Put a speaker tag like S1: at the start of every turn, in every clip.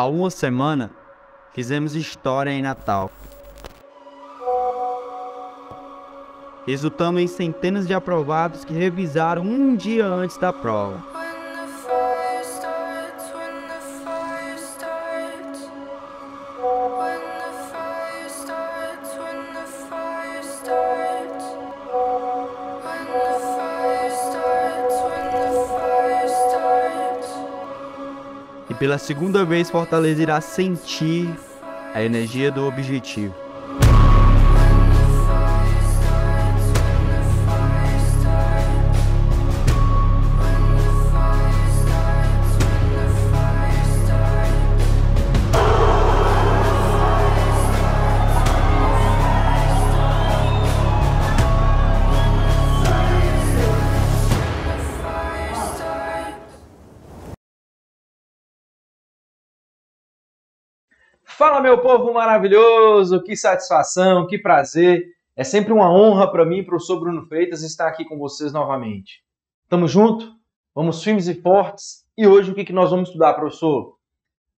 S1: Há uma semana, fizemos história em Natal. Resultando em centenas de aprovados que revisaram um dia antes da prova. Pela segunda vez, Fortaleza irá sentir a energia do objetivo.
S2: meu povo maravilhoso! Que satisfação, que prazer! É sempre uma honra para mim, para o professor Bruno Freitas, estar aqui com vocês novamente. Tamo junto? Vamos firmes e fortes. E hoje o que, que nós vamos estudar, professor?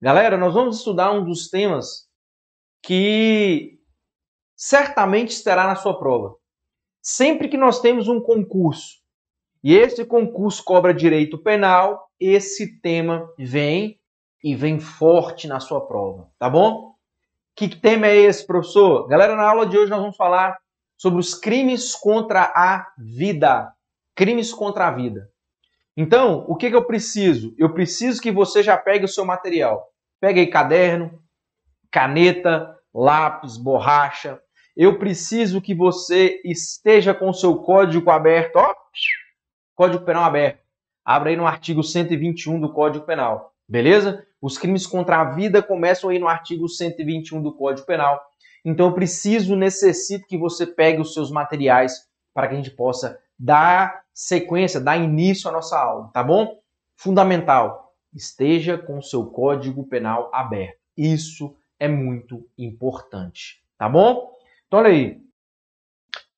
S2: Galera, nós vamos estudar um dos temas que certamente estará na sua prova. Sempre que nós temos um concurso e esse concurso cobra direito penal, esse tema vem e vem forte na sua prova, tá bom? Que tema é esse, professor? Galera, na aula de hoje nós vamos falar sobre os crimes contra a vida. Crimes contra a vida. Então, o que, que eu preciso? Eu preciso que você já pegue o seu material. Pegue aí caderno, caneta, lápis, borracha. Eu preciso que você esteja com o seu código aberto, ó, código penal aberto. Abra aí no artigo 121 do Código Penal. Beleza? Os crimes contra a vida começam aí no artigo 121 do Código Penal. Então eu preciso, necessito que você pegue os seus materiais para que a gente possa dar sequência, dar início à nossa aula, tá bom? Fundamental, esteja com o seu Código Penal aberto. Isso é muito importante, tá bom? Então olha aí.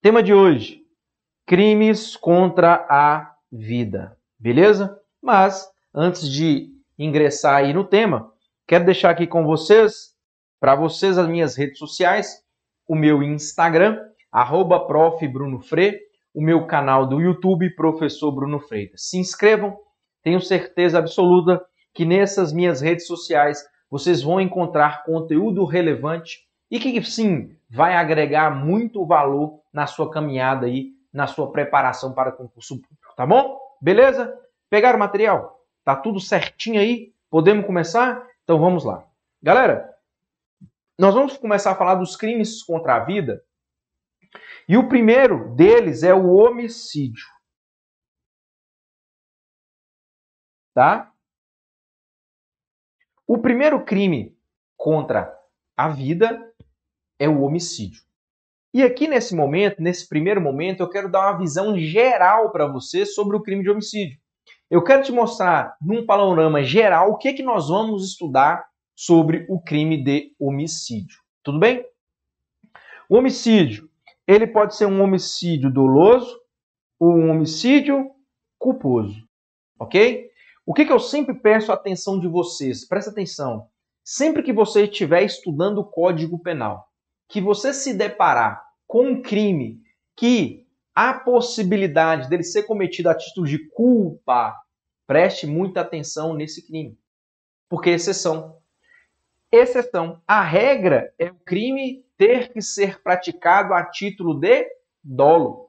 S2: Tema de hoje: crimes contra a vida, beleza? Mas antes de ingressar aí no tema, quero deixar aqui com vocês, para vocês as minhas redes sociais, o meu Instagram, arroba o meu canal do YouTube, Professor Bruno Freitas. Se inscrevam, tenho certeza absoluta que nessas minhas redes sociais vocês vão encontrar conteúdo relevante e que sim vai agregar muito valor na sua caminhada aí, na sua preparação para concurso público, tá bom? Beleza? Pegar o material? Tá tudo certinho aí? Podemos começar? Então vamos lá. Galera, nós vamos começar a falar dos crimes contra a vida. E o primeiro deles é o homicídio. Tá? O primeiro crime contra a vida é o homicídio. E aqui nesse momento, nesse primeiro momento, eu quero dar uma visão geral para você sobre o crime de homicídio. Eu quero te mostrar, num panorama geral, o que, é que nós vamos estudar sobre o crime de homicídio. Tudo bem? O homicídio, ele pode ser um homicídio doloso ou um homicídio culposo, ok? O que, que eu sempre peço a atenção de vocês? Presta atenção. Sempre que você estiver estudando o Código Penal, que você se deparar com um crime que há possibilidade dele ser cometido a título de culpa Preste muita atenção nesse crime, porque é exceção. Exceção. A regra é o crime ter que ser praticado a título de dolo.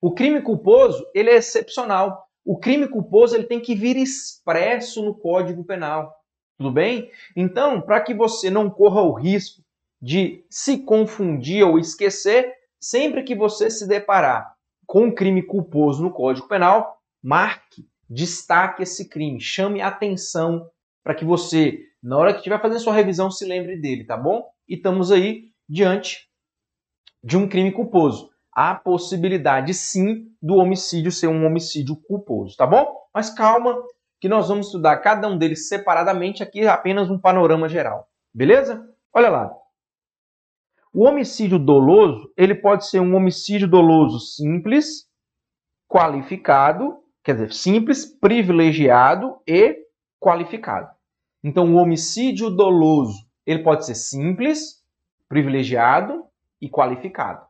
S2: O crime culposo, ele é excepcional. O crime culposo, ele tem que vir expresso no Código Penal. Tudo bem? Então, para que você não corra o risco de se confundir ou esquecer, sempre que você se deparar com um crime culposo no Código Penal, marque destaque esse crime, chame atenção para que você, na hora que estiver fazendo sua revisão, se lembre dele, tá bom? E estamos aí diante de um crime culposo. Há possibilidade sim do homicídio ser um homicídio culposo, tá bom? Mas calma, que nós vamos estudar cada um deles separadamente, aqui apenas um panorama geral, beleza? Olha lá. O homicídio doloso, ele pode ser um homicídio doloso simples, qualificado quer dizer, simples, privilegiado e qualificado. Então, o homicídio doloso, ele pode ser simples, privilegiado e qualificado.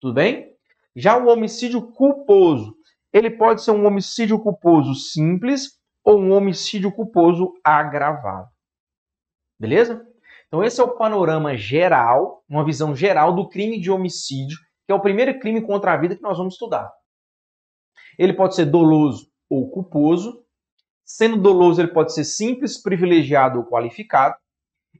S2: Tudo bem? Já o homicídio culposo, ele pode ser um homicídio culposo simples ou um homicídio culposo agravado. Beleza? Então, esse é o panorama geral, uma visão geral do crime de homicídio, que é o primeiro crime contra a vida que nós vamos estudar. Ele pode ser doloso ou culposo. Sendo doloso, ele pode ser simples, privilegiado ou qualificado.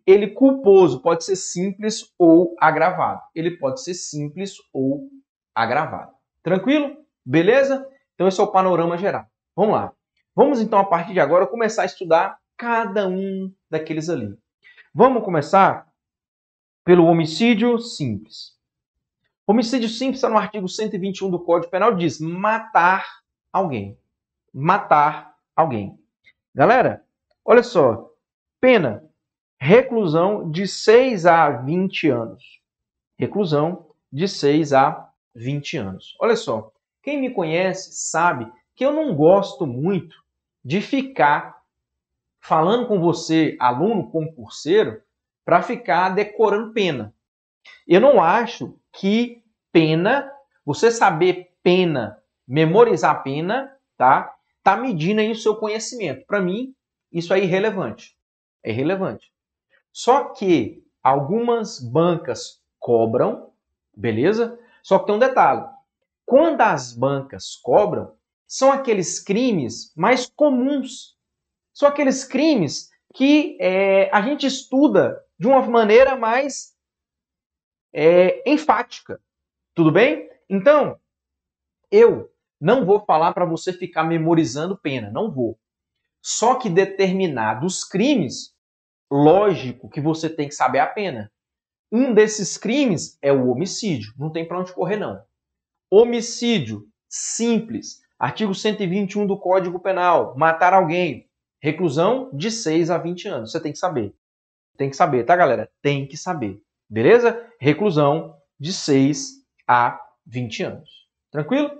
S2: Ele culposo pode ser simples ou agravado. Ele pode ser simples ou agravado. Tranquilo? Beleza? Então esse é o panorama geral. Vamos lá. Vamos então a partir de agora começar a estudar cada um daqueles ali. Vamos começar pelo homicídio simples. Homicídio simples está no artigo 121 do Código Penal, diz matar alguém. Matar alguém. Galera, olha só. Pena, reclusão de 6 a 20 anos. Reclusão de 6 a 20 anos. Olha só, quem me conhece sabe que eu não gosto muito de ficar falando com você, aluno concurseiro, para ficar decorando pena. Eu não acho que pena, você saber pena, memorizar pena, tá? Tá medindo aí o seu conhecimento. Para mim, isso é irrelevante. É irrelevante. Só que algumas bancas cobram, beleza? Só que tem um detalhe. Quando as bancas cobram, são aqueles crimes mais comuns. São aqueles crimes que é, a gente estuda de uma maneira mais é, enfática. Tudo bem? Então, eu não vou falar para você ficar memorizando pena, não vou. Só que determinados crimes, lógico que você tem que saber a pena. Um desses crimes é o homicídio, não tem para onde correr não. Homicídio simples, artigo 121 do Código Penal, matar alguém, reclusão de 6 a 20 anos. Você tem que saber. Tem que saber, tá, galera? Tem que saber. Beleza? reclusão de 6 a 20 anos. Tranquilo?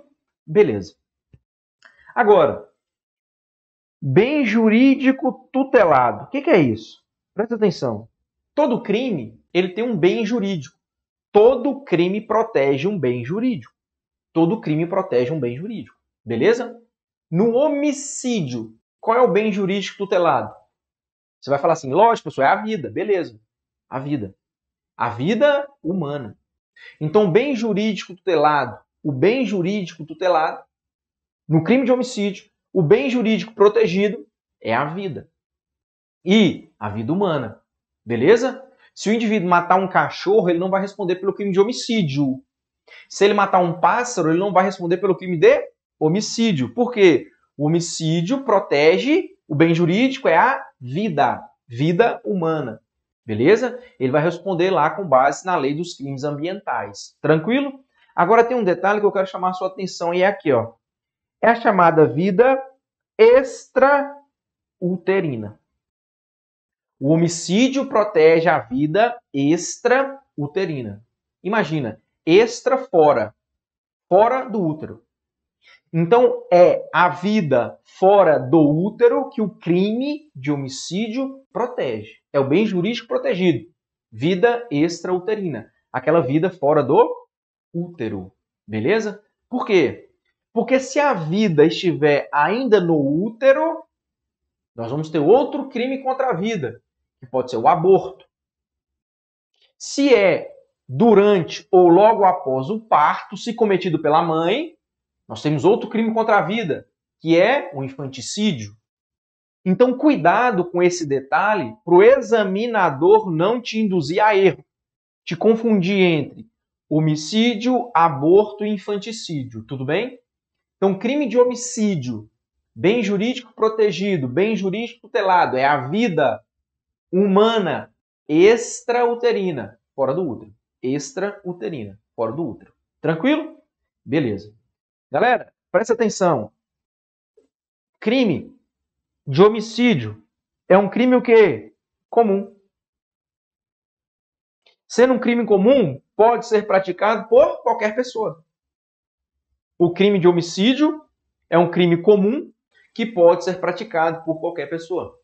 S2: Beleza. Agora, bem jurídico tutelado. O que, que é isso? Presta atenção. Todo crime ele tem um bem jurídico. Todo crime protege um bem jurídico. Todo crime protege um bem jurídico. Beleza? No homicídio, qual é o bem jurídico tutelado? Você vai falar assim, lógico, pessoal, é a vida. Beleza. A vida a vida humana. Então, o bem jurídico tutelado, o bem jurídico tutelado, no crime de homicídio, o bem jurídico protegido é a vida. E a vida humana, beleza? Se o indivíduo matar um cachorro, ele não vai responder pelo crime de homicídio. Se ele matar um pássaro, ele não vai responder pelo crime de homicídio. Por quê? O homicídio protege, o bem jurídico é a vida, vida humana. Beleza? Ele vai responder lá com base na lei dos crimes ambientais. Tranquilo? Agora tem um detalhe que eu quero chamar a sua atenção e é aqui, ó. É a chamada vida extrauterina. O homicídio protege a vida extrauterina. Imagina, extra fora, fora do útero. Então, é a vida fora do útero que o crime de homicídio protege. É o bem jurídico protegido. Vida extrauterina. Aquela vida fora do útero. Beleza? Por quê? Porque se a vida estiver ainda no útero, nós vamos ter outro crime contra a vida, que pode ser o aborto. Se é durante ou logo após o parto, se cometido pela mãe, nós temos outro crime contra a vida, que é o infanticídio. Então, cuidado com esse detalhe para o examinador não te induzir a erro, te confundir entre homicídio, aborto e infanticídio, tudo bem? Então, crime de homicídio, bem jurídico protegido, bem jurídico tutelado, é a vida humana extrauterina, fora do útero. Extrauterina, fora do útero. Tranquilo? Beleza. Galera, presta atenção. Crime de homicídio é um crime o quê? Comum. Sendo um crime comum, pode ser praticado por qualquer pessoa. O crime de homicídio é um crime comum que pode ser praticado por qualquer pessoa.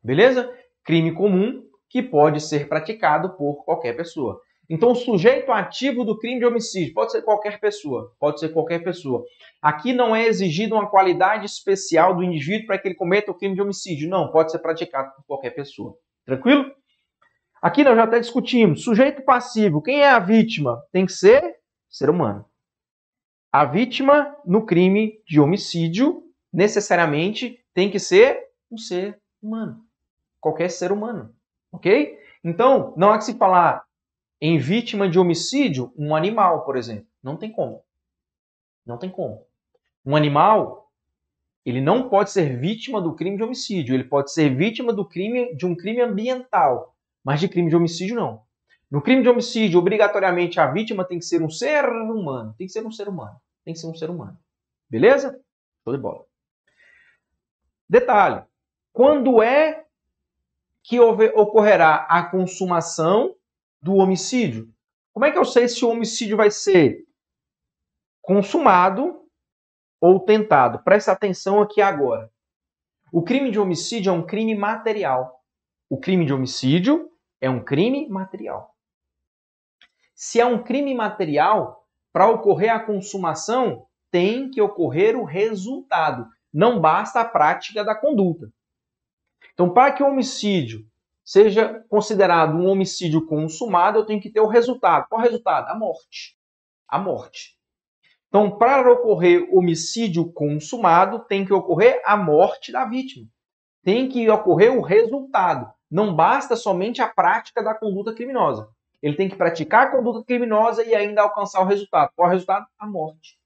S2: Beleza? Crime comum que pode ser praticado por qualquer pessoa. Então, o sujeito ativo do crime de homicídio pode ser qualquer pessoa, pode ser qualquer pessoa. Aqui não é exigida uma qualidade especial do indivíduo para que ele cometa o crime de homicídio, não, pode ser praticado por qualquer pessoa. Tranquilo? Aqui nós já até discutimos, sujeito passivo, quem é a vítima? Tem que ser ser humano. A vítima no crime de homicídio necessariamente tem que ser um ser humano, qualquer ser humano, ok? Então, não há que se falar em vítima de homicídio, um animal, por exemplo. Não tem como. Não tem como. Um animal, ele não pode ser vítima do crime de homicídio. Ele pode ser vítima do crime de um crime ambiental, mas de crime de homicídio não. No crime de homicídio, obrigatoriamente a vítima tem que ser um ser humano. Tem que ser um ser humano. Tem que ser um ser humano. Beleza? Tudo de bola. Detalhe: quando é que ocorrerá a consumação do homicídio. Como é que eu sei se o homicídio vai ser consumado ou tentado? Presta atenção aqui agora. O crime de homicídio é um crime material. O crime de homicídio é um crime material. Se é um crime material, para ocorrer a consumação, tem que ocorrer o resultado. Não basta a prática da conduta. Então, para que o homicídio seja considerado um homicídio consumado, eu tenho que ter o resultado. Qual é o resultado? A morte. A morte. Então, para ocorrer homicídio consumado, tem que ocorrer a morte da vítima. Tem que ocorrer o resultado. Não basta somente a prática da conduta criminosa. Ele tem que praticar a conduta criminosa e ainda alcançar o resultado. Qual é o resultado? A morte.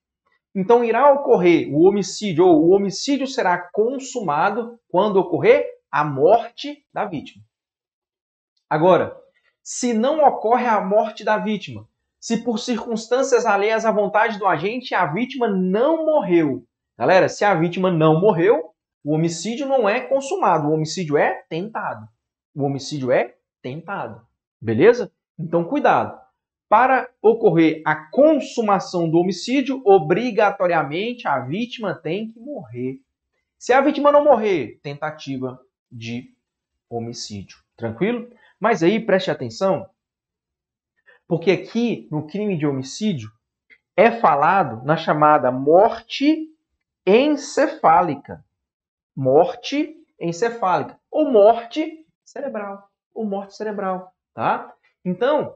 S2: Então, irá ocorrer o homicídio, ou o homicídio será consumado quando ocorrer a morte da vítima. Agora, se não ocorre a morte da vítima, se por circunstâncias alheias à vontade do agente a vítima não morreu. Galera, se a vítima não morreu, o homicídio não é consumado, o homicídio é tentado. O homicídio é tentado. Beleza? Então, cuidado. Para ocorrer a consumação do homicídio, obrigatoriamente a vítima tem que morrer. Se a vítima não morrer, tentativa de homicídio. Tranquilo? Mas aí preste atenção, porque aqui no crime de homicídio é falado na chamada morte encefálica. Morte encefálica ou morte cerebral, ou morte cerebral, tá? Então,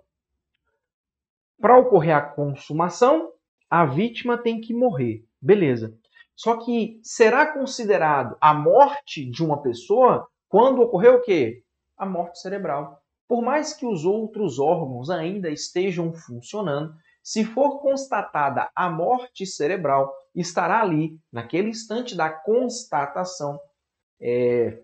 S2: para ocorrer a consumação, a vítima tem que morrer, beleza? Só que será considerado a morte de uma pessoa quando ocorrer o quê? a morte cerebral. Por mais que os outros órgãos ainda estejam funcionando, se for constatada a morte cerebral, estará ali, naquele instante da constatação, é,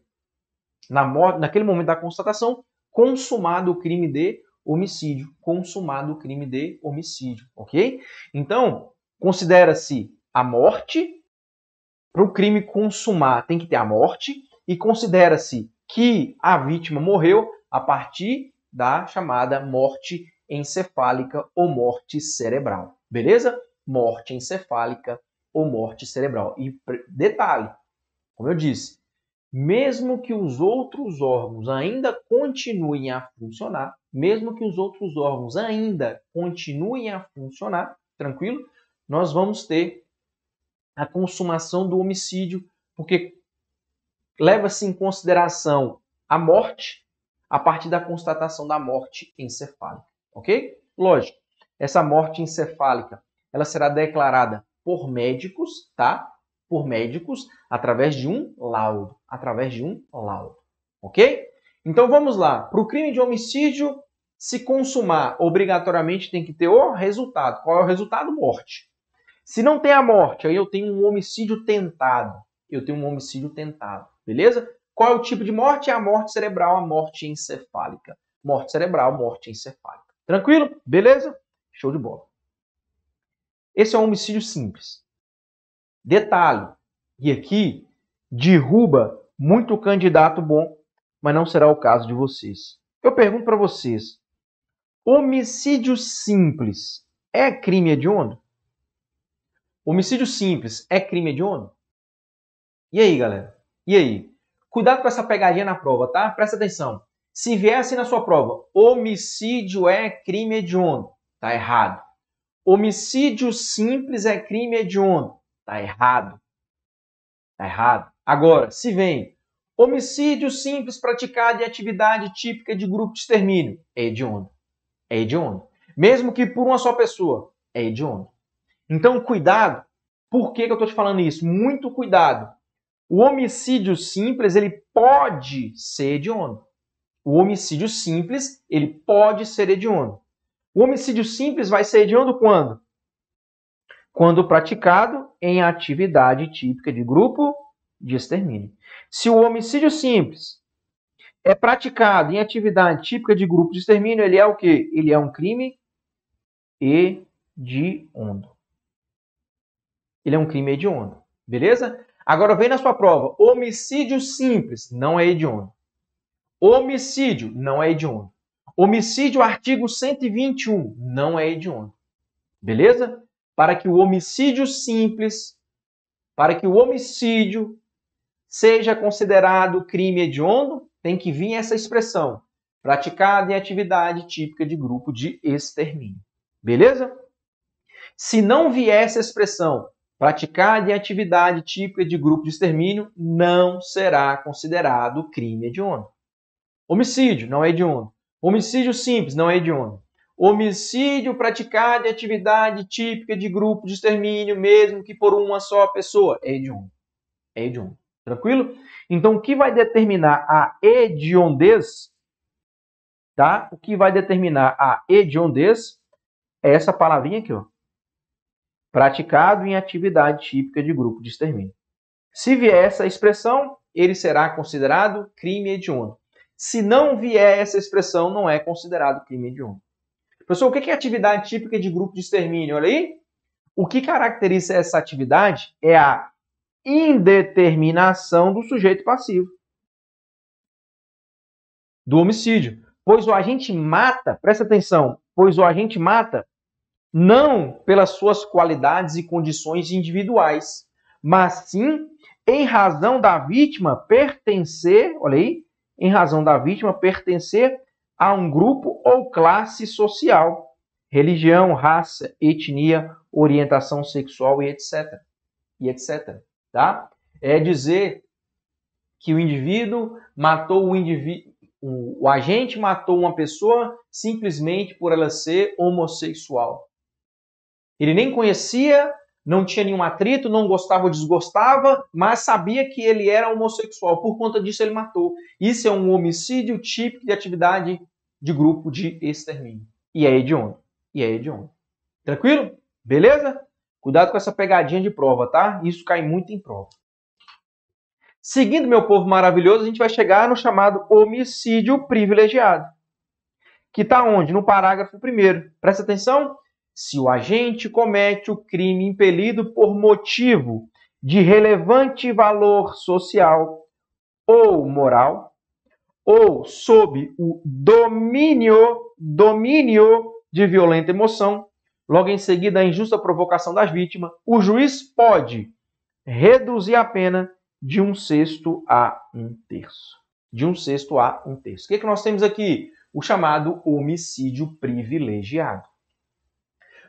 S2: na morte, naquele momento da constatação, consumado o crime de homicídio. Consumado o crime de homicídio, ok? Então, considera-se a morte. Para o crime consumar, tem que ter a morte. E considera-se que a vítima morreu a partir da chamada morte encefálica ou morte cerebral. Beleza? Morte encefálica ou morte cerebral. E detalhe, como eu disse, mesmo que os outros órgãos ainda continuem a funcionar, mesmo que os outros órgãos ainda continuem a funcionar, tranquilo, nós vamos ter a consumação do homicídio, porque leva-se assim em consideração a morte a partir da constatação da morte encefálica, ok? Lógico, essa morte encefálica ela será declarada por médicos, tá? Por médicos através de um laudo, através de um laudo, ok? Então vamos lá. Para o crime de homicídio se consumar, obrigatoriamente tem que ter o resultado. Qual é o resultado? Morte. Se não tem a morte, aí eu tenho um homicídio tentado eu tenho um homicídio tentado, beleza? Qual é o tipo de morte? É a morte cerebral, a morte encefálica. Morte cerebral, morte encefálica. Tranquilo? Beleza? Show de bola. Esse é um homicídio simples. Detalhe, e aqui derruba muito candidato bom, mas não será o caso de vocês. Eu pergunto para vocês, homicídio simples é crime hediondo? Homicídio simples é crime hediondo? E aí, galera? E aí? Cuidado com essa pegadinha na prova, tá? Presta atenção. Se vier assim na sua prova, homicídio é crime hediondo, tá errado. Homicídio simples é crime hediondo, tá errado. Tá errado. Agora, se vem homicídio simples praticado em atividade típica de grupo de extermínio, é hediondo. É hediondo. Mesmo que por uma só pessoa, é hediondo. Então, cuidado. Por que, que eu estou te falando isso? Muito cuidado o homicídio simples, ele pode ser hediondo. O homicídio simples, ele pode ser hediondo. O homicídio simples vai ser hediondo quando? Quando praticado em atividade típica de grupo de extermínio. Se o homicídio simples é praticado em atividade típica de grupo de extermínio, ele é o quê? Ele é um crime hediondo. Ele é um crime hediondo, beleza? Agora vem na sua prova. Homicídio simples não é hediondo. Homicídio não é hediondo. Homicídio, artigo 121, não é hediondo. Beleza? Para que o homicídio simples, para que o homicídio seja considerado crime hediondo, tem que vir essa expressão, praticado em atividade típica de grupo de extermínio. Beleza? Se não vier essa expressão, Praticar de atividade típica de grupo de extermínio não será considerado crime hediondo. Homicídio não é hediondo. Homicídio simples não é hediondo. Homicídio praticado de atividade típica de grupo de extermínio, mesmo que por uma só pessoa, é hediondo. É hediondo. Tranquilo? Então, o que vai determinar a hediondez, tá? O que vai determinar a hediondez é essa palavrinha aqui, ó praticado em atividade típica de grupo de extermínio. Se vier essa expressão, ele será considerado crime hediondo. Se não vier essa expressão, não é considerado crime hediondo. Professor, o que é atividade típica de grupo de extermínio? Olha aí. O que caracteriza essa atividade é a indeterminação do sujeito passivo do homicídio. Pois o agente mata, presta atenção, pois o agente mata não pelas suas qualidades e condições individuais, mas sim em razão da vítima pertencer, olha aí, em razão da vítima pertencer a um grupo ou classe social, religião, raça, etnia, orientação sexual e etc. E etc. Tá? É dizer que o indivíduo matou o indivíduo, o agente matou uma pessoa simplesmente por ela ser homossexual. Ele nem conhecia, não tinha nenhum atrito, não gostava ou desgostava, mas sabia que ele era homossexual. Por conta disso, ele matou. Isso é um homicídio típico de atividade de grupo de extermínio. E é hediondo. E é hediondo. Tranquilo? Beleza? Cuidado com essa pegadinha de prova, tá? Isso cai muito em prova. Seguindo meu povo maravilhoso, a gente vai chegar no chamado homicídio privilegiado, que está onde? No parágrafo primeiro. Presta atenção se o agente comete o crime impelido por motivo de relevante valor social ou moral, ou sob o domínio, domínio de violenta emoção, logo em seguida a injusta provocação das vítimas, o juiz pode reduzir a pena de um sexto a um terço. De um sexto a um terço. O que, é que nós temos aqui? O chamado homicídio privilegiado.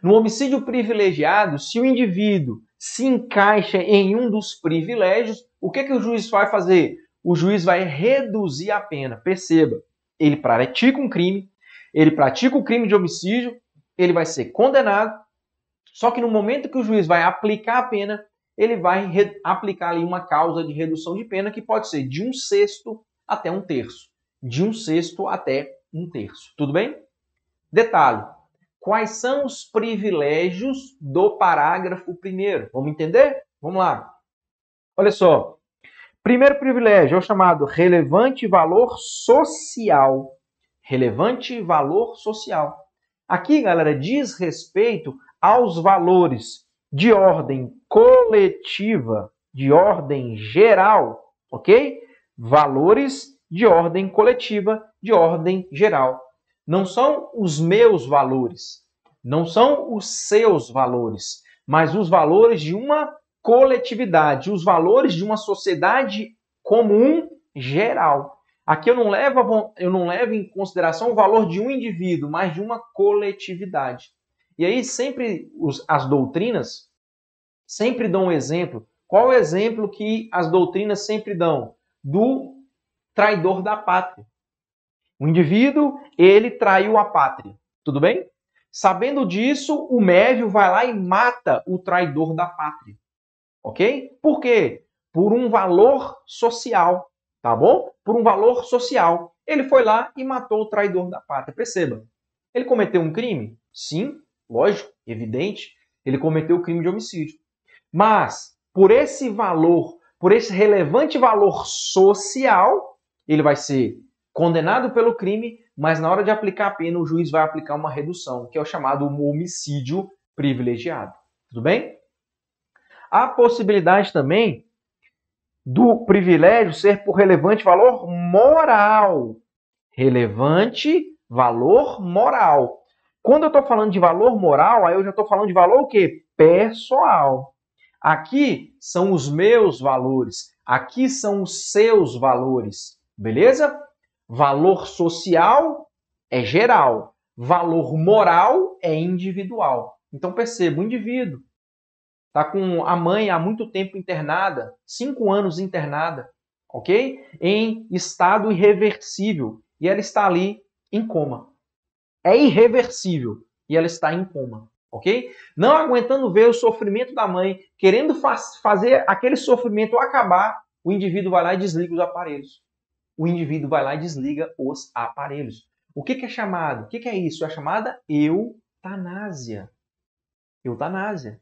S2: No homicídio privilegiado, se o indivíduo se encaixa em um dos privilégios, o que, é que o juiz vai fazer? O juiz vai reduzir a pena. Perceba, ele pratica um crime, ele pratica o crime de homicídio, ele vai ser condenado, só que no momento que o juiz vai aplicar a pena, ele vai aplicar ali uma causa de redução de pena que pode ser de um sexto até um terço. De um sexto até um terço. Tudo bem? Detalhe: Quais são os privilégios do parágrafo primeiro? Vamos entender? Vamos lá. Olha só. Primeiro privilégio é o chamado relevante valor social. Relevante valor social. Aqui, galera, diz respeito aos valores de ordem coletiva, de ordem geral, ok? Valores de ordem coletiva, de ordem geral. Não são os meus valores, não são os seus valores, mas os valores de uma coletividade, os valores de uma sociedade comum geral. Aqui eu não levo, eu não levo em consideração o valor de um indivíduo, mas de uma coletividade. E aí sempre os, as doutrinas sempre dão um exemplo. Qual o exemplo que as doutrinas sempre dão? Do traidor da pátria. O indivíduo, ele traiu a pátria. Tudo bem? Sabendo disso, o mévio vai lá e mata o traidor da pátria. Ok? Por quê? Por um valor social. Tá bom? Por um valor social. Ele foi lá e matou o traidor da pátria. Perceba. Ele cometeu um crime? Sim, lógico, evidente. Ele cometeu o crime de homicídio. Mas, por esse valor, por esse relevante valor social, ele vai ser condenado pelo crime, mas na hora de aplicar a pena, o juiz vai aplicar uma redução, que é o chamado homicídio privilegiado. Tudo bem? Há possibilidade também do privilégio ser por relevante valor moral. Relevante valor moral. Quando eu estou falando de valor moral, aí eu já estou falando de valor o quê? Pessoal. Aqui são os meus valores. Aqui são os seus valores. Beleza? Valor social é geral, valor moral é individual. Então perceba, o indivíduo está com a mãe há muito tempo internada, cinco anos internada, ok? Em estado irreversível e ela está ali em coma. É irreversível e ela está em coma, ok? Não aguentando ver o sofrimento da mãe, querendo faz, fazer aquele sofrimento acabar, o indivíduo vai lá e desliga os aparelhos o indivíduo vai lá e desliga os aparelhos. O que, que é chamado? O que, que é isso? É chamada eutanásia. Eutanásia.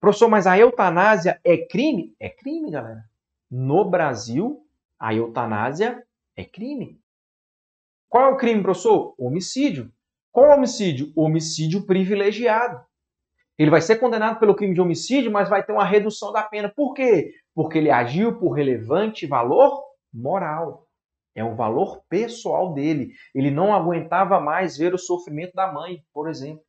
S2: Professor, mas a eutanásia é crime? É crime, galera. No Brasil, a eutanásia é crime. Qual é o crime, professor? Homicídio. Qual é homicídio? Homicídio privilegiado. Ele vai ser condenado pelo crime de homicídio, mas vai ter uma redução da pena. Por quê? Porque ele agiu por relevante valor moral. É o valor pessoal dele. Ele não aguentava mais ver o sofrimento da mãe, por exemplo.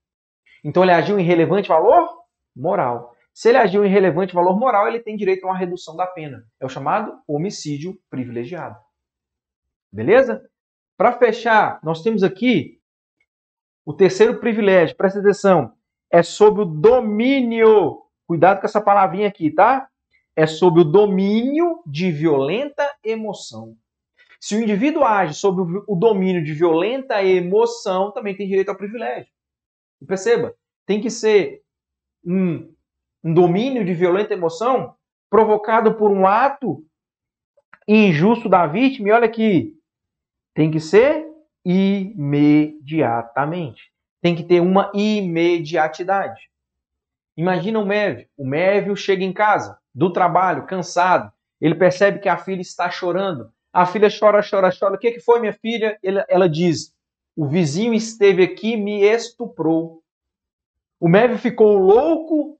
S2: Então ele agiu em relevante valor moral. Se ele agiu em relevante valor moral, ele tem direito a uma redução da pena. É o chamado homicídio privilegiado. Beleza? Para fechar, nós temos aqui o terceiro privilégio. Presta atenção. É sobre o domínio. Cuidado com essa palavrinha aqui, tá? é sob o domínio de violenta emoção. Se o indivíduo age sob o domínio de violenta emoção, também tem direito ao privilégio. E perceba, tem que ser um, um domínio de violenta emoção provocado por um ato injusto da vítima, e olha aqui, tem que ser imediatamente. Tem que ter uma imediatidade. Imagina o Mévio. O Mévio chega em casa, do trabalho, cansado. Ele percebe que a filha está chorando. A filha chora, chora, chora. O que, que foi, minha filha? Ele, ela diz: O vizinho esteve aqui me estuprou. O médico ficou louco,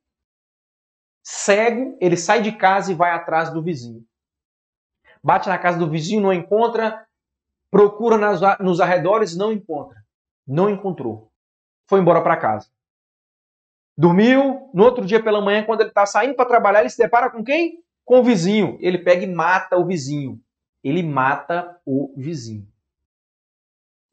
S2: cego. Ele sai de casa e vai atrás do vizinho. Bate na casa do vizinho, não encontra. Procura nas, nos arredores, não encontra. Não encontrou. Foi embora para casa. Dormiu, no outro dia pela manhã, quando ele está saindo para trabalhar, ele se depara com quem? Com o vizinho. Ele pega e mata o vizinho. Ele mata o vizinho.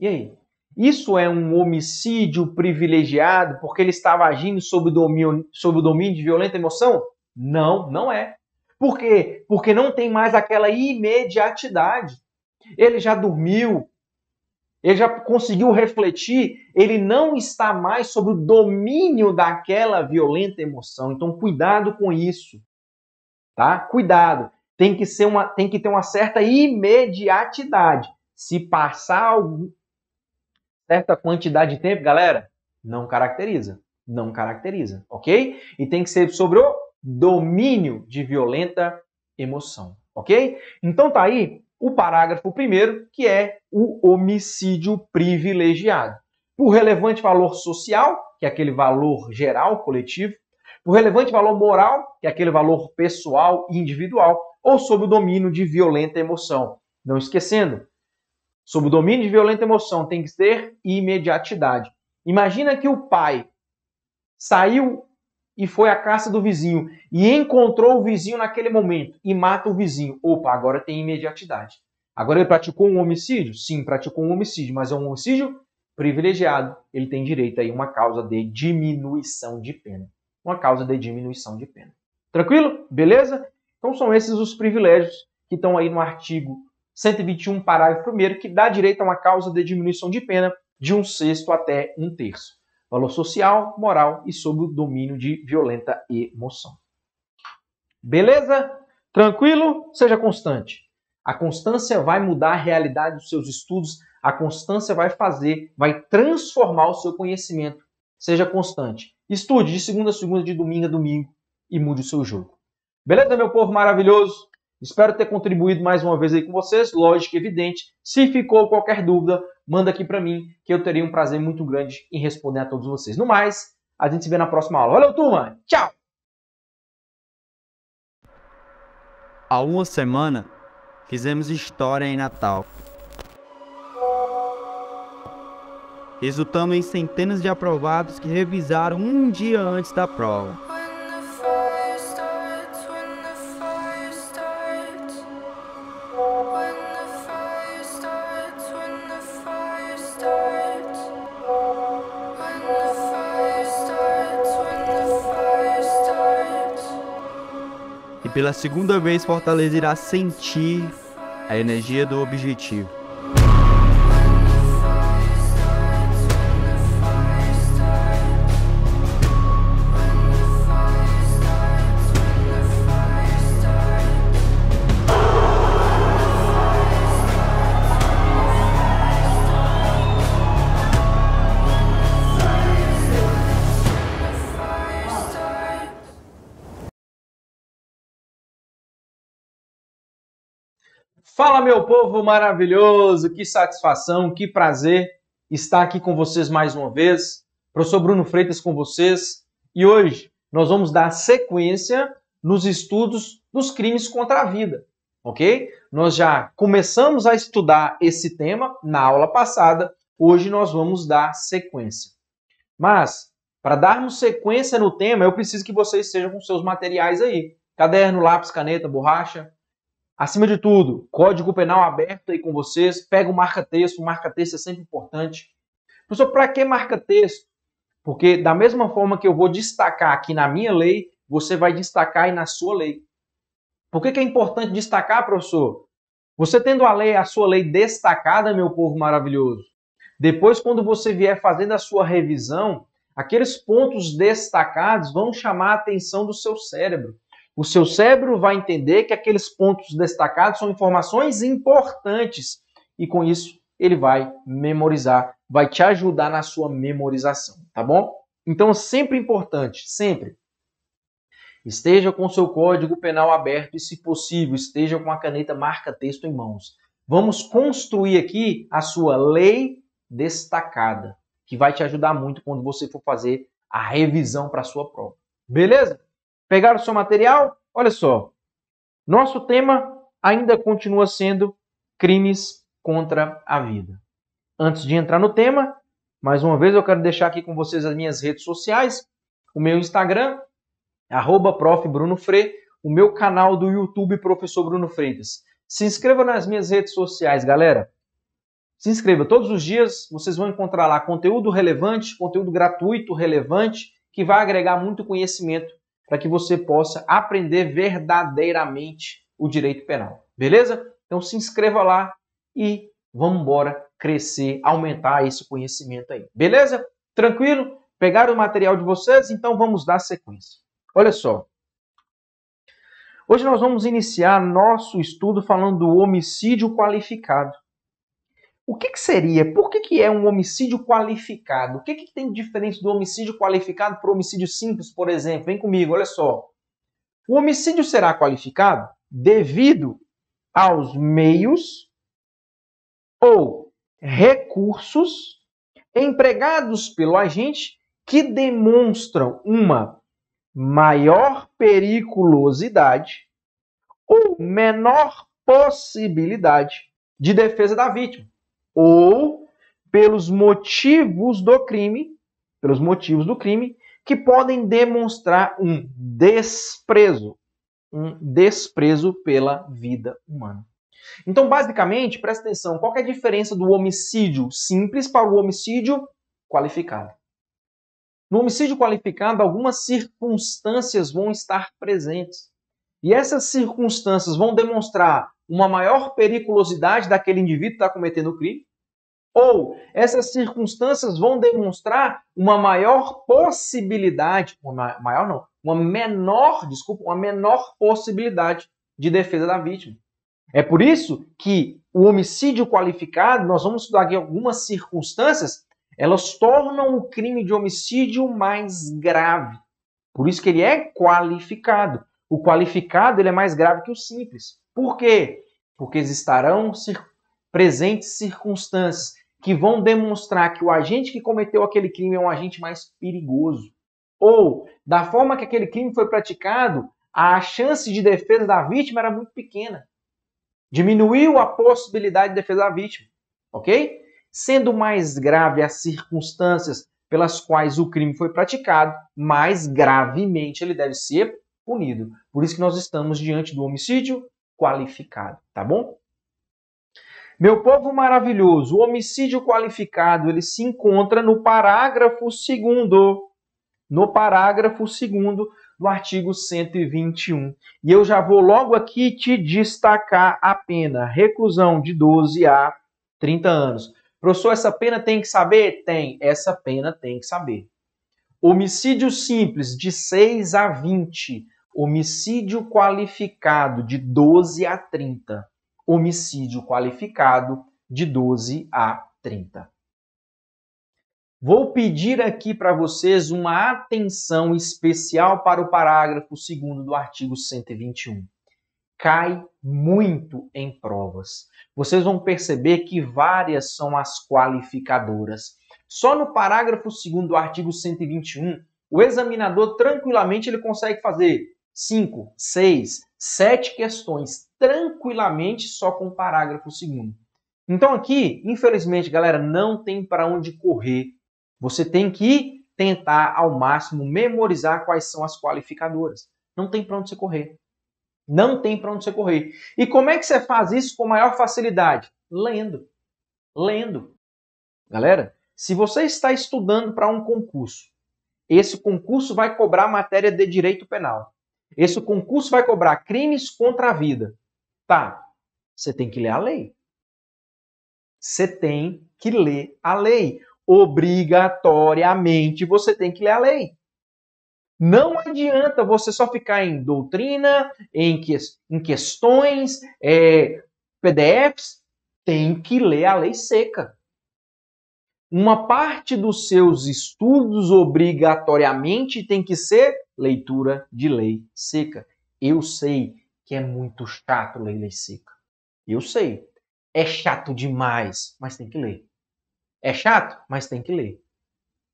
S2: E aí? Isso é um homicídio privilegiado porque ele estava agindo sob o domínio, sob o domínio de violenta emoção? Não, não é. Por quê? Porque não tem mais aquela imediatidade. Ele já dormiu, ele já conseguiu refletir, ele não está mais sobre o domínio daquela violenta emoção. Então, cuidado com isso. Tá? Cuidado. Tem que, ser uma, tem que ter uma certa imediatidade. Se passar algum, certa quantidade de tempo, galera, não caracteriza. Não caracteriza, ok? E tem que ser sobre o domínio de violenta emoção, ok? Então tá aí o parágrafo primeiro, que é o homicídio privilegiado. Por relevante valor social, que é aquele valor geral, coletivo, por relevante valor moral, que é aquele valor pessoal individual, ou sob o domínio de violenta emoção. Não esquecendo, sob o domínio de violenta emoção tem que ter imediatidade. Imagina que o pai saiu e foi à caça do vizinho e encontrou o vizinho naquele momento e mata o vizinho. Opa, agora tem imediatidade. Agora ele praticou um homicídio? Sim, praticou um homicídio, mas é um homicídio privilegiado. Ele tem direito aí a uma causa de diminuição de pena. Uma causa de diminuição de pena. Tranquilo? Beleza? Então são esses os privilégios que estão aí no artigo 121, parágrafo 1, que dá direito a uma causa de diminuição de pena de um sexto até um terço valor social, moral e sob o domínio de violenta emoção. Beleza? Tranquilo? Seja constante. A constância vai mudar a realidade dos seus estudos, a constância vai fazer, vai transformar o seu conhecimento. Seja constante. Estude de segunda a segunda, de domingo a domingo e mude o seu jogo. Beleza, meu povo maravilhoso? Espero ter contribuído mais uma vez aí com vocês. Lógico, evidente. Se ficou qualquer dúvida, manda aqui para mim, que eu terei um prazer muito grande em responder a todos vocês. No mais, a
S1: gente se vê na próxima aula. Valeu, turma! Tchau! Há uma semana, fizemos história em Natal. Resultando em centenas de aprovados que revisaram um dia antes da prova. Pela segunda vez, Fortaleza irá sentir a energia do objetivo.
S2: povo maravilhoso, que satisfação, que prazer estar aqui com vocês mais uma vez. Professor Bruno Freitas com vocês. E hoje nós vamos dar sequência nos estudos dos crimes contra a vida, ok? Nós já começamos a estudar esse tema na aula passada, hoje nós vamos dar sequência. Mas, para darmos sequência no tema, eu preciso que vocês estejam com seus materiais aí: caderno, lápis, caneta, borracha, Acima de tudo, código penal aberto aí com vocês. Pega o marca-texto, marca-texto é sempre importante. Professor, para que marca-texto? Porque da mesma forma que eu vou destacar aqui na minha lei, você vai destacar aí na sua lei. Por que, que é importante destacar, professor? Você tendo a lei, a sua lei destacada, meu povo maravilhoso, depois quando você vier fazendo a sua revisão, aqueles pontos destacados vão chamar a atenção do seu cérebro. O seu cérebro vai entender que aqueles pontos destacados são informações importantes e com isso ele vai memorizar, vai te ajudar na sua memorização, tá bom? Então, sempre importante, sempre. Esteja com seu código penal aberto e, se possível, esteja com a caneta marca-texto em mãos. Vamos construir aqui a sua lei destacada, que vai te ajudar muito quando você for fazer a revisão para a sua prova. Beleza? Pegaram o seu material? Olha só. Nosso tema ainda continua sendo crimes contra a vida. Antes de entrar no tema, mais uma vez eu quero deixar aqui com vocês as minhas redes sociais, o meu Instagram, arroba o meu canal do YouTube Professor Bruno Freitas. Se inscreva nas minhas redes sociais, galera. Se inscreva todos os dias, vocês vão encontrar lá conteúdo relevante, conteúdo gratuito relevante, que vai agregar muito conhecimento para que você possa aprender verdadeiramente o direito penal. Beleza? Então se inscreva lá e vamos embora crescer, aumentar esse conhecimento aí. Beleza? Tranquilo? Pegaram o material de vocês? Então vamos dar sequência. Olha só. Hoje nós vamos iniciar nosso estudo falando do homicídio qualificado. O que, que seria? Por que, que é um homicídio qualificado? O que, que tem de diferente do homicídio qualificado para o homicídio simples, por exemplo? Vem comigo, olha só. O homicídio será qualificado devido aos meios ou recursos empregados pelo agente que demonstram uma maior periculosidade ou menor possibilidade de defesa da vítima ou pelos motivos do crime, pelos motivos do crime, que podem demonstrar um desprezo, um desprezo pela vida humana. Então, basicamente, presta atenção, qual é a diferença do homicídio simples para o homicídio qualificado? No homicídio qualificado, algumas circunstâncias vão estar presentes. E essas circunstâncias vão demonstrar uma maior periculosidade daquele indivíduo estar tá cometendo o crime, ou essas circunstâncias vão demonstrar uma maior possibilidade, uma maior não, uma menor, desculpa, uma menor possibilidade de defesa da vítima. É por isso que o homicídio qualificado, nós vamos estudar aqui algumas circunstâncias, elas tornam o crime de homicídio mais grave. Por isso que ele é qualificado. O qualificado ele é mais grave que o simples. Por quê? Porque estarão cir presentes circunstâncias que vão demonstrar que o agente que cometeu aquele crime é um agente mais perigoso. Ou, da forma que aquele crime foi praticado, a chance de defesa da vítima era muito pequena. Diminuiu a possibilidade de defesa da vítima, ok? Sendo mais grave as circunstâncias pelas quais o crime foi praticado, mais gravemente ele deve ser punido. Por isso que nós estamos diante do homicídio, qualificado, tá bom? Meu povo maravilhoso, o homicídio qualificado, ele se encontra no parágrafo 2 no parágrafo 2 do artigo 121. E eu já vou logo aqui te destacar a pena, reclusão de 12 a 30 anos. Professor, essa pena tem que saber? Tem, essa pena tem que saber. Homicídio simples de 6 a 20 Homicídio qualificado de 12 a 30. Homicídio qualificado de 12 a 30. Vou pedir aqui para vocês uma atenção especial para o parágrafo 2 do artigo 121. Cai muito em provas. Vocês vão perceber que várias são as qualificadoras. Só no parágrafo 2 do artigo 121, o examinador tranquilamente ele consegue fazer 5, 6, 7 questões tranquilamente só com o parágrafo segundo. Então aqui, infelizmente, galera, não tem para onde correr. Você tem que tentar ao máximo memorizar quais são as qualificadoras. Não tem para onde você correr. Não tem para onde você correr. E como é que você faz isso com maior facilidade? Lendo. Lendo. Galera, se você está estudando para um concurso, esse concurso vai cobrar matéria de direito penal. Esse concurso vai cobrar crimes contra a vida. Tá, você tem que ler a lei. Você tem que ler a lei. Obrigatoriamente você tem que ler a lei. Não adianta você só ficar em doutrina, em, que, em questões, é, PDFs. Tem que ler a lei seca. Uma parte dos seus estudos obrigatoriamente tem que ser leitura de lei seca. Eu sei que é muito chato ler lei seca. Eu sei. É chato demais, mas tem que ler. É chato, mas tem que ler.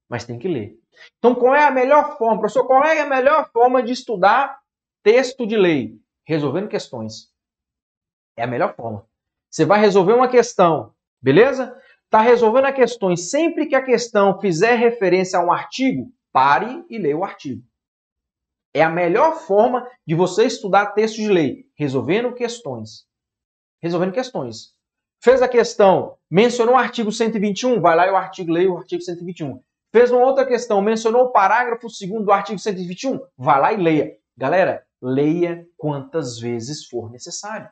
S2: Mas tem que ler. Então, qual é a melhor forma, professor? Qual é a melhor forma de estudar texto de lei? Resolvendo questões. É a melhor forma. Você vai resolver uma questão, beleza? Está resolvendo a questão. sempre que a questão fizer referência a um artigo, pare e leia o artigo. É a melhor forma de você estudar texto de lei, resolvendo questões. Resolvendo questões. Fez a questão, mencionou o artigo 121, vai lá e o artigo leia o artigo 121. Fez uma outra questão, mencionou o parágrafo 2 do artigo 121, vai lá e leia. Galera, leia quantas vezes for necessário.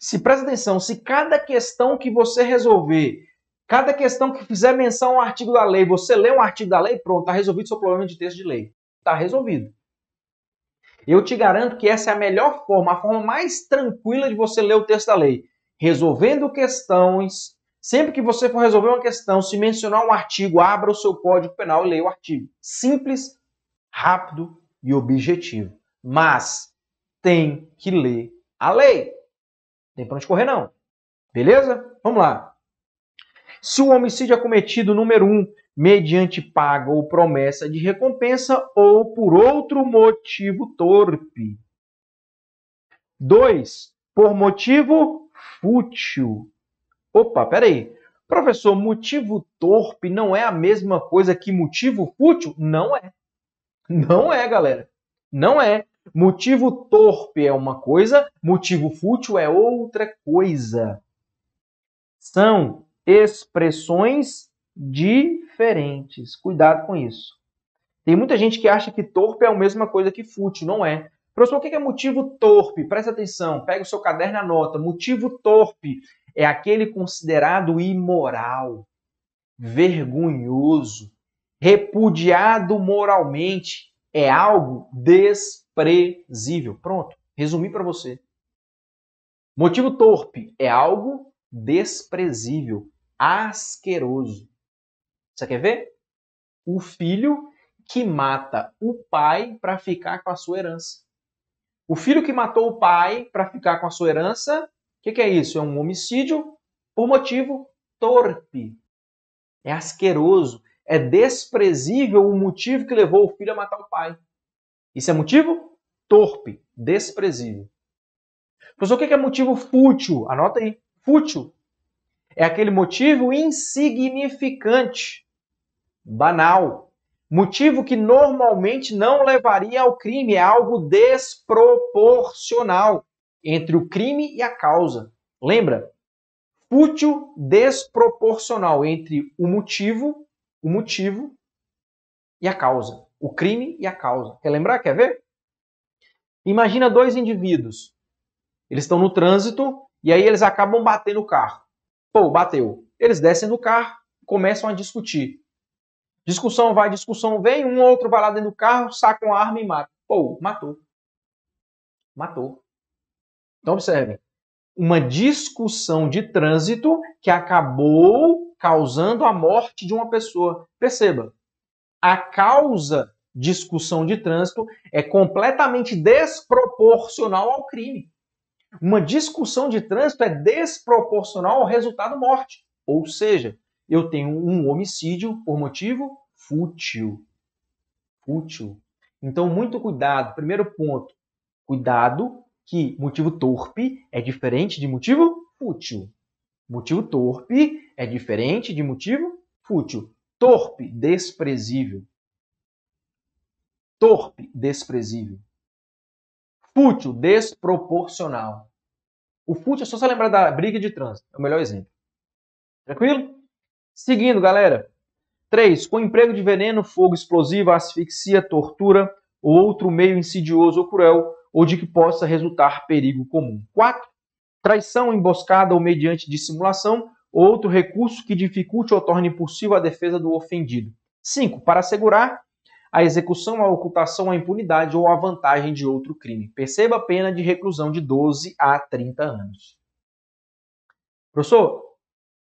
S2: Se presta atenção, se cada questão que você resolver, cada questão que fizer menção ao artigo da lei, você lê um artigo da lei, pronto, está resolvido seu problema de texto de lei. Está resolvido. Eu te garanto que essa é a melhor forma, a forma mais tranquila de você ler o texto da lei. Resolvendo questões, sempre que você for resolver uma questão, se mencionar um artigo, abra o seu código penal e leia o artigo. Simples, rápido e objetivo. Mas tem que ler a lei. Não tem para onde correr, não. Beleza? Vamos lá. Se o homicídio é cometido, número um, mediante paga ou promessa de recompensa ou por outro motivo torpe. 2. Por motivo fútil. Opa, peraí. Professor, motivo torpe não é a mesma coisa que motivo fútil? Não é. Não é, galera. Não é. Motivo torpe é uma coisa, motivo fútil é outra coisa. São expressões diferentes. Cuidado com isso. Tem muita gente que acha que torpe é a mesma coisa que fútil, não é. Professor, o que é motivo torpe? Presta atenção, pega o seu caderno e anota. Motivo torpe é aquele considerado imoral, vergonhoso, repudiado moralmente, é algo desprezível. Pronto, resumi para você. Motivo torpe é algo desprezível, asqueroso. Você quer ver? O filho que mata o pai para ficar com a sua herança. O filho que matou o pai para ficar com a sua herança, o que, que, é isso? É um homicídio por motivo torpe. É asqueroso. É desprezível o motivo que levou o filho a matar o pai. Isso é motivo torpe, desprezível. Professor, o que, que é motivo fútil? Anota aí. Fútil é aquele motivo insignificante, banal. Motivo que normalmente não levaria ao crime, é algo desproporcional entre o crime e a causa. Lembra? Fútil desproporcional entre o motivo, o motivo e a causa. O crime e a causa. Quer lembrar? Quer ver? Imagina dois indivíduos. Eles estão no trânsito e aí eles acabam batendo o carro. Pô, bateu. Eles descem do carro, começam a discutir. Discussão vai, discussão vem, um outro vai lá dentro do carro, saca uma arma e mata. Pô, matou. Matou. Então observem, uma discussão de trânsito que acabou causando a morte de uma pessoa. Perceba, a causa discussão de trânsito é completamente desproporcional ao crime uma discussão de trânsito é desproporcional ao resultado morte. Ou seja, eu tenho um homicídio por motivo fútil. Fútil. Então, muito cuidado. Primeiro ponto, cuidado que motivo torpe é diferente de motivo fútil. Motivo torpe é diferente de motivo fútil. Torpe, desprezível. Torpe, desprezível. Fútil, desproporcional. O fútil é só você lembrar da briga de trânsito, é o melhor exemplo. Tranquilo? Seguindo, galera. 3. Com emprego de veneno, fogo, explosivo, asfixia, tortura ou outro meio insidioso ou cruel, ou de que possa resultar perigo comum. 4. Traição, emboscada ou mediante dissimulação, ou outro recurso que dificulte ou torne impossível a defesa do ofendido. 5. Para assegurar a execução, a ocultação, a impunidade ou a vantagem de outro crime. Perceba a pena de reclusão de 12 a 30 anos. Professor,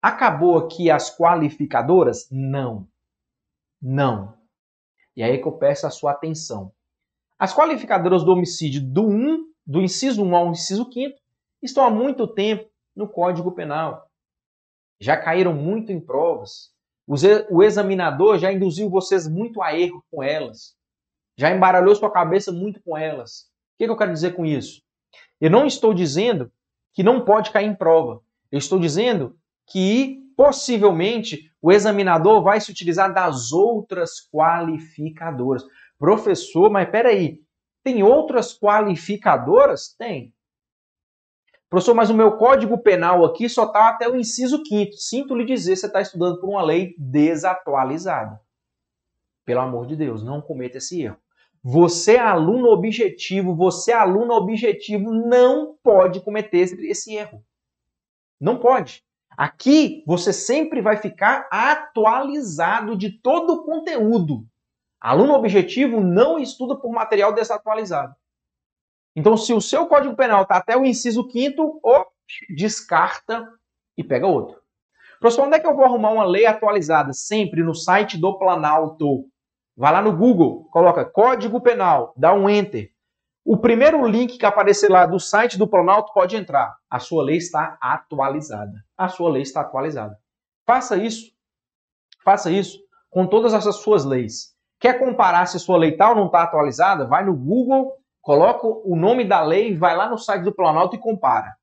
S2: acabou aqui as qualificadoras? Não. Não. E aí é que eu peço a sua atenção. As qualificadoras do homicídio do 1, do inciso 1 ao inciso 5 estão há muito tempo no Código Penal. Já caíram muito em provas, o examinador já induziu vocês muito a erro com elas. Já embaralhou sua cabeça muito com elas. O que, é que eu quero dizer com isso? Eu não estou dizendo que não pode cair em prova. Eu estou dizendo que possivelmente o examinador vai se utilizar das outras qualificadoras. Professor, mas peraí, tem outras qualificadoras? Tem. Professor, mas o meu código penal aqui só está até o inciso 5. Sinto lhe dizer, você está estudando por uma lei desatualizada. Pelo amor de Deus, não cometa esse erro. Você, é aluno objetivo, você, é aluno objetivo, não pode cometer esse erro. Não pode. Aqui você sempre vai ficar atualizado de todo o conteúdo. Aluno objetivo não estuda por material desatualizado. Então, se o seu código penal está até o inciso quinto, ou descarta e pega outro. Professor, onde é que eu vou arrumar uma lei atualizada? Sempre no site do Planalto. Vai lá no Google, coloca Código Penal, dá um Enter. O primeiro link que aparecer lá do site do Planalto pode entrar. A sua lei está atualizada. A sua lei está atualizada. Faça isso. Faça isso com todas essas suas leis. Quer comparar se sua lei tal tá não está atualizada? Vai no Google Coloca o nome da lei, vai lá no site do Planalto e compara.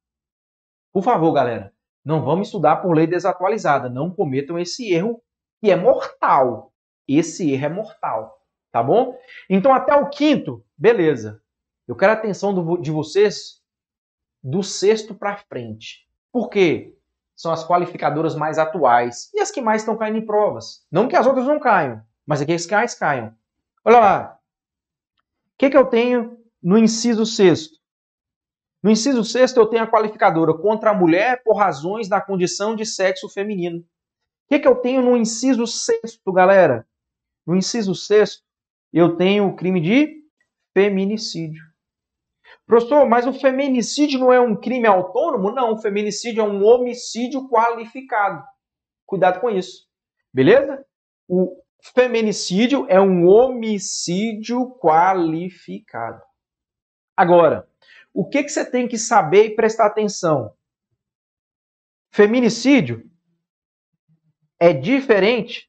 S2: Por favor, galera, não vamos estudar por lei desatualizada. Não cometam esse erro que é mortal. Esse erro é mortal, tá bom? Então, até o quinto, beleza. Eu quero a atenção do, de vocês do sexto para frente. Por quê? São as qualificadoras mais atuais e as que mais estão caindo em provas. Não que as outras não caiam, mas é que as que caiam. Olha lá. O que, que eu tenho no inciso sexto. No inciso sexto, eu tenho a qualificadora contra a mulher por razões da condição de sexo feminino. O que, que eu tenho no inciso sexto, galera? No inciso sexto, eu tenho o crime de feminicídio. Professor, mas o feminicídio não é um crime autônomo? Não, o feminicídio é um homicídio qualificado. Cuidado com isso. Beleza? O feminicídio é um homicídio qualificado. Agora, o que, que você tem que saber e prestar atenção? Feminicídio é diferente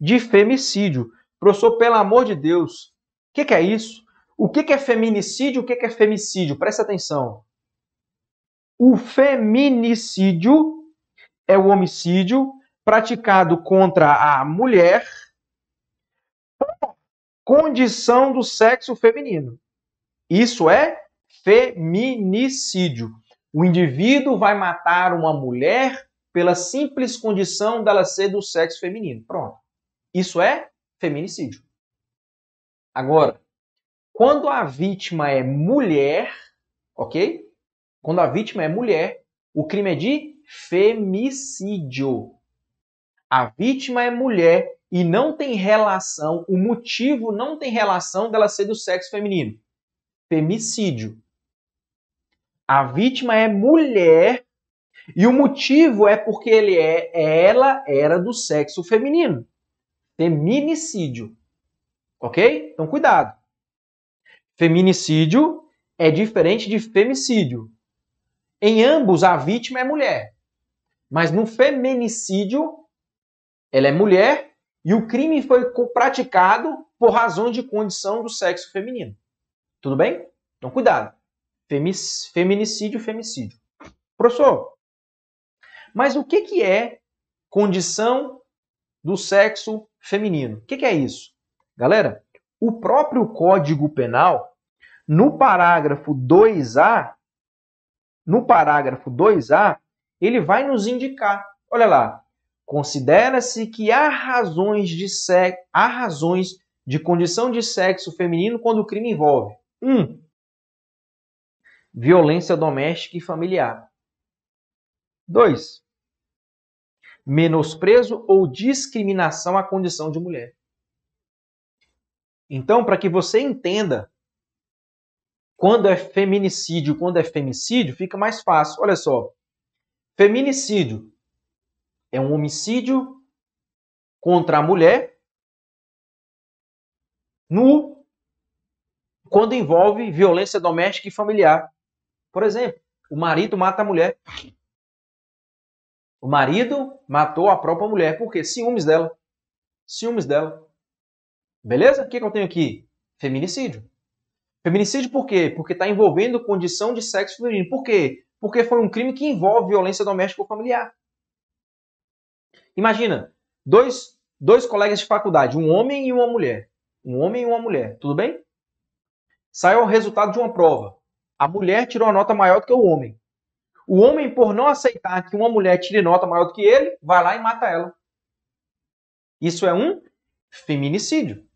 S2: de femicídio. Professor, pelo amor de Deus, o que, que, é isso? O que, que é feminicídio? O que, que é femicídio? Presta atenção. O feminicídio é o homicídio praticado contra a mulher por condição do sexo feminino. Isso é feminicídio. O indivíduo vai matar uma mulher pela simples condição dela ser do sexo feminino. Pronto. Isso é feminicídio. Agora, quando a vítima é mulher, ok? Quando a vítima é mulher, o crime é de femicídio. A vítima é mulher e não tem relação, o motivo não tem relação dela ser do sexo feminino femicídio. A vítima é mulher e o motivo é porque ele é, é, ela era do sexo feminino. Feminicídio. Ok? Então cuidado. Feminicídio é diferente de femicídio. Em ambos, a vítima é mulher. Mas no feminicídio, ela é mulher e o crime foi praticado por razões de condição do sexo feminino. Tudo bem? Então, cuidado. Feminicídio, femicídio. Professor, mas o que, que é condição do sexo feminino? O que, que é isso? Galera, o próprio Código Penal, no parágrafo 2A, no parágrafo 2A, ele vai nos indicar. Olha lá, considera-se que há razões de sexo, há razões de condição de sexo feminino quando o crime envolve 1. Hum. Violência doméstica e familiar. 2. Menosprezo ou discriminação à condição de mulher. Então, para que você entenda quando é feminicídio, quando é femicídio, fica mais fácil. Olha só. Feminicídio é um homicídio contra a mulher no quando envolve violência doméstica e familiar. Por exemplo, o marido mata a mulher. O marido matou a própria mulher, porque ciúmes dela. Ciúmes dela. Beleza? O que, que eu tenho aqui? Feminicídio. Feminicídio por quê? Porque está envolvendo condição de sexo feminino. Por quê? Porque foi um crime que envolve violência doméstica ou familiar. Imagina, dois, dois colegas de faculdade, um homem e uma mulher. Um homem e uma mulher, tudo bem? saiu o resultado de uma prova. A mulher tirou a nota maior do que o homem. O homem, por não aceitar que uma mulher tire nota maior do que ele, vai lá e mata ela. Isso é um feminicídio.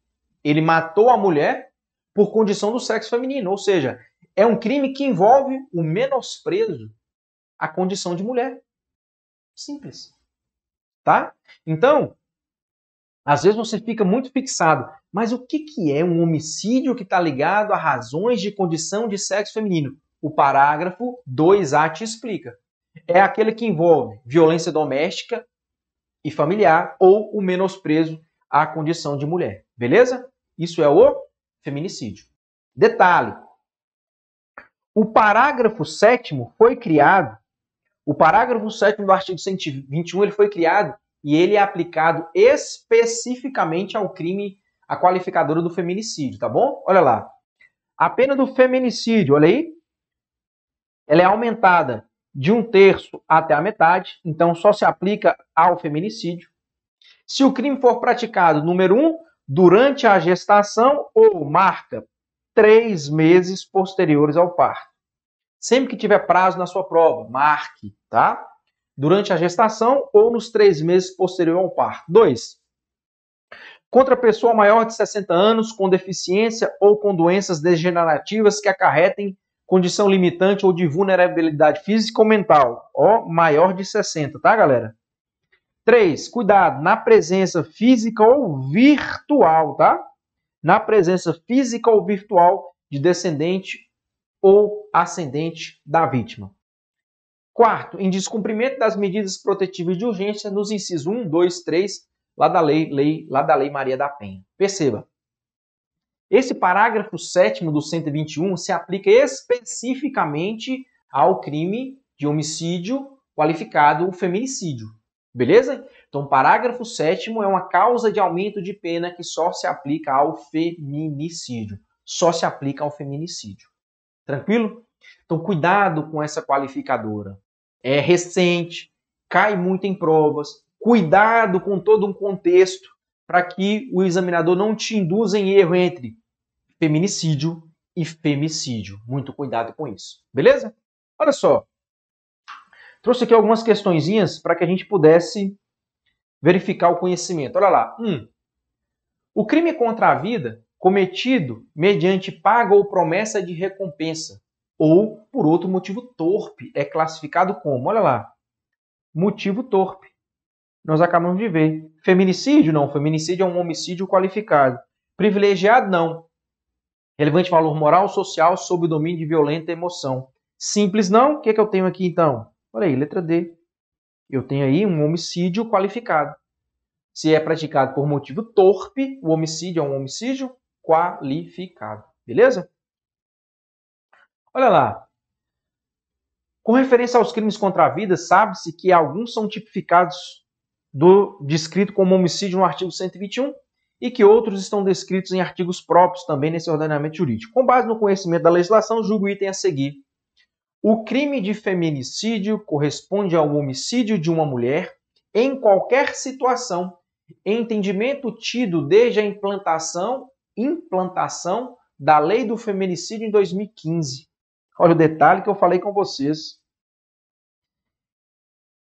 S2: Ele matou a mulher por condição do sexo feminino, ou seja, é um crime que envolve o menosprezo à condição de mulher. Simples. Tá? Então, às vezes você fica muito fixado. Mas o que, que é um homicídio que está ligado a razões de condição de sexo feminino? O parágrafo 2A te explica. É aquele que envolve violência doméstica e familiar ou o menosprezo à condição de mulher. Beleza? Isso é o feminicídio. Detalhe: o parágrafo 7 foi criado, o parágrafo 7 do artigo 121 ele foi criado e ele é aplicado especificamente ao crime a qualificadora do feminicídio, tá bom? Olha lá. A pena do feminicídio, olha aí. Ela é aumentada de um terço até a metade, então só se aplica ao feminicídio. Se o crime for praticado, número um, durante a gestação ou marca três meses posteriores ao parto. Sempre que tiver prazo na sua prova, marque, tá? Durante a gestação ou nos três meses posterior ao parto. Dois, contra pessoa maior de 60 anos com deficiência ou com doenças degenerativas que acarretem condição limitante ou de vulnerabilidade física ou mental, ó, maior de 60, tá, galera? 3. Cuidado na presença física ou virtual, tá? Na presença física ou virtual de descendente ou ascendente da vítima. Quarto, em descumprimento das medidas protetivas de urgência nos incisos 1, 2, 3 lá da lei, lei, lá da lei Maria da Penha. Perceba. Esse parágrafo 7 do 121 se aplica especificamente ao crime de homicídio qualificado feminicídio. Beleza? Então, parágrafo 7 é uma causa de aumento de pena que só se aplica ao feminicídio. Só se aplica ao feminicídio. Tranquilo? Então, cuidado com essa qualificadora. É recente, cai muito em provas, cuidado com todo um contexto para que o examinador não te induza em erro entre feminicídio e femicídio. Muito cuidado com isso, beleza? Olha só, trouxe aqui algumas questõezinhas para que a gente pudesse verificar o conhecimento. Olha lá, um, o crime contra a vida cometido mediante paga ou promessa de recompensa ou por outro motivo torpe é classificado como, olha lá, motivo torpe nós acabamos de ver. Feminicídio, não. Feminicídio é um homicídio qualificado. Privilegiado, não. Relevante valor moral social sob o domínio de violenta emoção. Simples, não. O que, é que eu tenho aqui, então? Olha aí, letra D. Eu tenho aí um homicídio qualificado. Se é praticado por motivo torpe, o homicídio é um homicídio qualificado. Beleza? Olha lá. Com referência aos crimes contra a vida, sabe-se que alguns são tipificados do descrito como homicídio no artigo 121 e que outros estão descritos em artigos próprios também nesse ordenamento jurídico. Com base no conhecimento da legislação, julgo o item a seguir. O crime de feminicídio corresponde ao homicídio de uma mulher em qualquer situação, entendimento tido desde a implantação, implantação da lei do feminicídio em 2015. Olha o detalhe que eu falei com vocês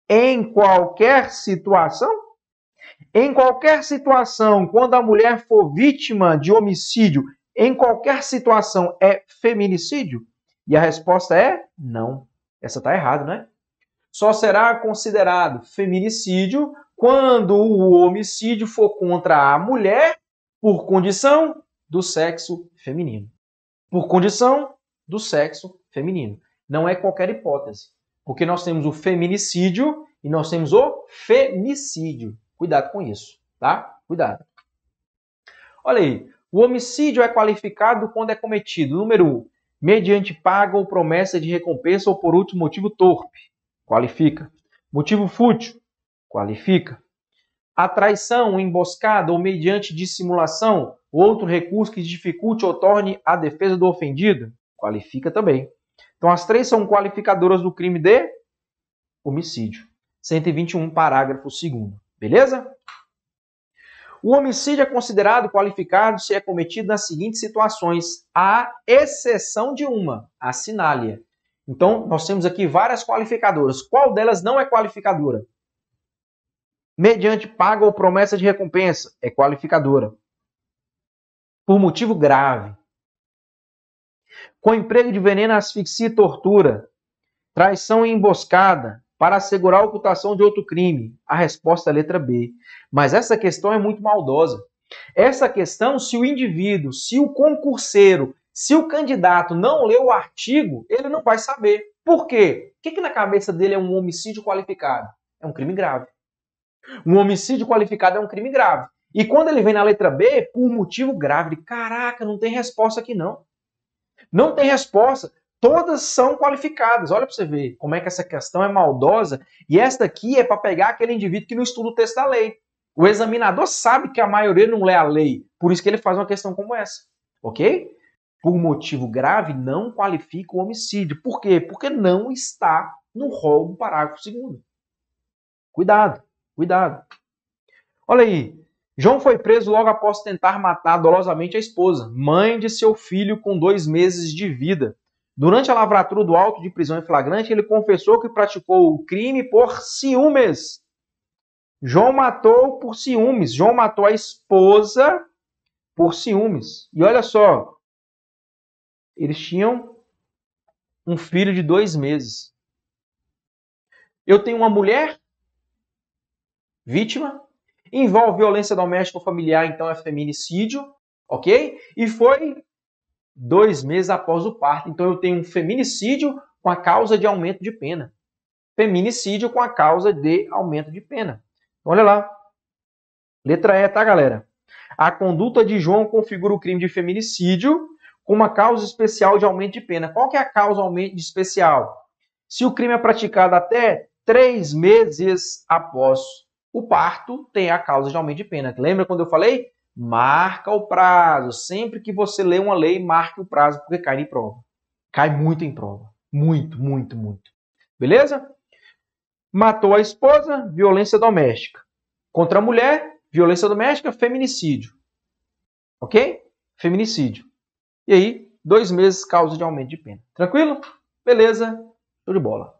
S2: em qualquer situação? Em qualquer situação, quando a mulher for vítima de homicídio, em qualquer situação é feminicídio? E a resposta é não. Essa está errada, né? Só será considerado feminicídio quando o homicídio for contra a mulher por condição do sexo feminino. Por condição do sexo feminino. Não é qualquer hipótese. Porque nós temos o feminicídio e nós temos o femicídio. Cuidado com isso, tá? Cuidado. Olha aí. O homicídio é qualificado quando é cometido, número 1, um, mediante paga ou promessa de recompensa ou por outro motivo torpe. Qualifica. Motivo fútil. Qualifica. A traição, emboscada ou mediante dissimulação, ou outro recurso que dificulte ou torne a defesa do ofendido. Qualifica também. Então, as três são qualificadoras do crime de homicídio. 121, parágrafo 2. Beleza? O homicídio é considerado qualificado se é cometido nas seguintes situações, à exceção de uma, a sinália. Então, nós temos aqui várias qualificadoras. Qual delas não é qualificadora? Mediante paga ou promessa de recompensa, é qualificadora. Por motivo grave, com emprego de veneno, asfixia e tortura. Traição e emboscada para assegurar a ocultação de outro crime. A resposta é a letra B. Mas essa questão é muito maldosa. Essa questão, se o indivíduo, se o concurseiro, se o candidato não leu o artigo, ele não vai saber. Por quê? O que, que na cabeça dele é um homicídio qualificado? É um crime grave. Um homicídio qualificado é um crime grave. E quando ele vem na letra B, é por motivo grave, caraca, não tem resposta aqui não. Não tem resposta. Todas são qualificadas. Olha para você ver como é que essa questão é maldosa. E esta aqui é para pegar aquele indivíduo que não estuda o texto da lei. O examinador sabe que a maioria não lê a lei. Por isso que ele faz uma questão como essa. Ok? Por motivo grave, não qualifica o homicídio. Por quê? Porque não está no rol do parágrafo segundo. Cuidado, cuidado. Olha aí, João foi preso logo após tentar matar dolosamente a esposa, mãe de seu filho com dois meses de vida. Durante a lavratura do auto de prisão em flagrante, ele confessou que praticou o crime por ciúmes. João matou por ciúmes. João matou a esposa por ciúmes. E olha só, eles tinham um filho de dois meses. Eu tenho uma mulher vítima Envolve violência doméstica ou familiar, então é feminicídio, ok? E foi dois meses após o parto. Então eu tenho um feminicídio com a causa de aumento de pena. Feminicídio com a causa de aumento de pena. Então, olha lá. Letra E, tá, galera? A conduta de João configura o crime de feminicídio com uma causa especial de aumento de pena. Qual que é a causa aumento especial? Se o crime é praticado até três meses após o parto tem a causa de aumento de pena. Lembra quando eu falei? Marca o prazo. Sempre que você lê uma lei, marque o prazo, porque cai em prova. Cai muito em prova. Muito, muito, muito. Beleza? Matou a esposa, violência doméstica. Contra a mulher, violência doméstica, feminicídio. Ok? Feminicídio. E aí, dois meses causa de aumento de pena. Tranquilo? Beleza? Show de bola.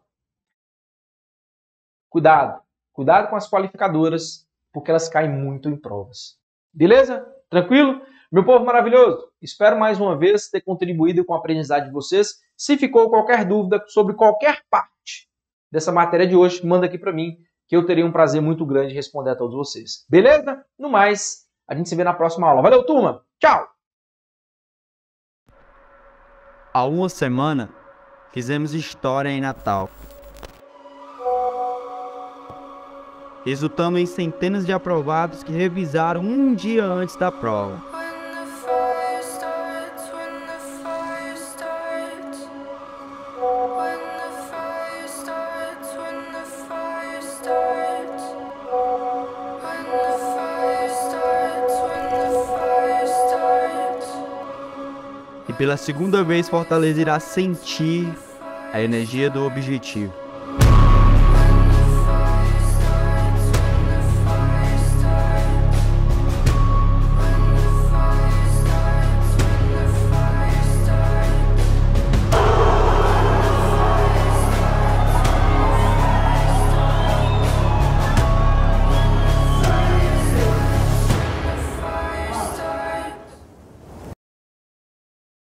S2: Cuidado. Cuidado com as qualificadoras, porque elas caem muito em provas. Beleza? Tranquilo? Meu povo maravilhoso, espero mais uma vez ter contribuído com a aprendizagem de vocês. Se ficou qualquer dúvida sobre qualquer parte dessa matéria de hoje, manda aqui para mim, que eu terei um prazer muito grande de responder a todos vocês. Beleza? No mais, a gente se vê na próxima aula. Valeu, turma!
S1: Tchau! Há uma semana, fizemos história em Natal. resultando em centenas de aprovados que revisaram um dia antes da prova. E pela segunda vez, Fortaleza irá sentir a energia do objetivo.